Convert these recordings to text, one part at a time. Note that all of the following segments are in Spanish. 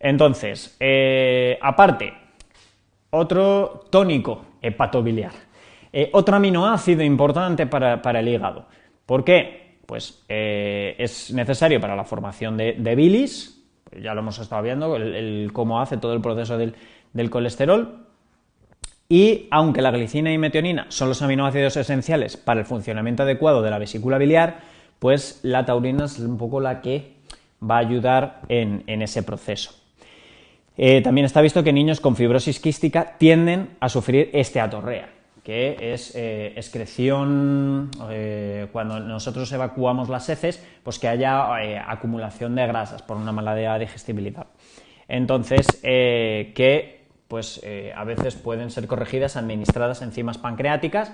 Entonces, eh, aparte, otro tónico hepatobiliar, eh, otro aminoácido importante para, el hígado. ¿Por qué? Pues eh, es necesario para la formación de, bilis, pues ya lo hemos estado viendo, cómo hace todo el proceso del, colesterol, y aunque la glicina y metionina son los aminoácidos esenciales para el funcionamiento adecuado de la vesícula biliar, pues la taurina es un poco la que va a ayudar en ese proceso. Eh, también está visto que niños con fibrosis quística tienden a sufrir esteatorrea, que es eh, excreción, eh, cuando nosotros evacuamos las heces, pues que haya acumulación de grasas por una mala digestibilidad. Entonces, que pues, a veces pueden ser corregidas administradas enzimas pancreáticas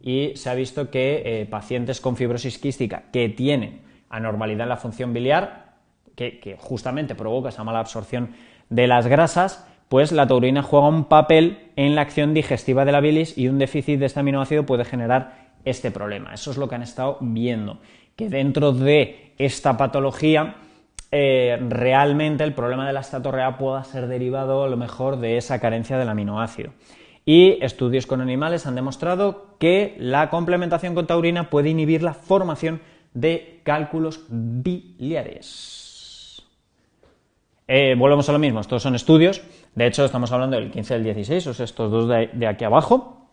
y se ha visto que pacientes con fibrosis quística que tienen anormalidad en la función biliar, que justamente provoca esa mala absorción de las grasas, pues la taurina juega un papel en la acción digestiva de la bilis y un déficit de este aminoácido puede generar este problema. Eso es lo que han estado viendo, que dentro de esta patología eh, realmente el problema de la estatorrea pueda ser derivado a lo mejor de esa carencia del aminoácido. Y estudios con animales han demostrado que la complementación con taurina puede inhibir la formación de cálculos biliares. Eh, volvemos a lo mismo, estos son estudios, de hecho estamos hablando del 15 el 16, o estos dos de, aquí abajo,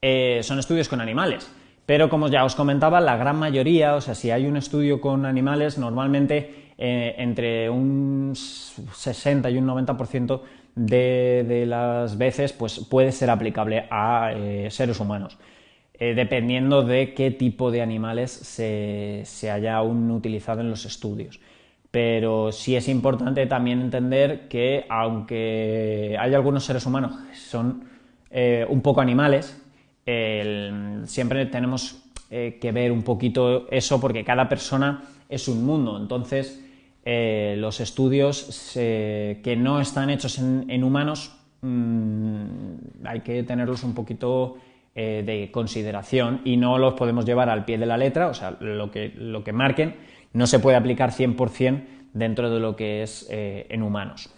eh, son estudios con animales, pero como ya os comentaba, la gran mayoría, o sea, si hay un estudio con animales, normalmente eh, entre un 60 y un 90% de, las veces pues, puede ser aplicable a eh, seres humanos. dependiendo de qué tipo de animales se, haya aún utilizado en los estudios pero sí es importante también entender que aunque hay algunos seres humanos que son eh, un poco animales, siempre tenemos eh, que ver un poquito eso porque cada persona es un mundo. Entonces, eh, los estudios que no están hechos en, humanos mm, hay que tenerlos un poquito eh, de consideración y no los podemos llevar al pie de la letra, o sea, lo que, lo que marquen no se puede aplicar 100% dentro de lo que es eh, en humanos.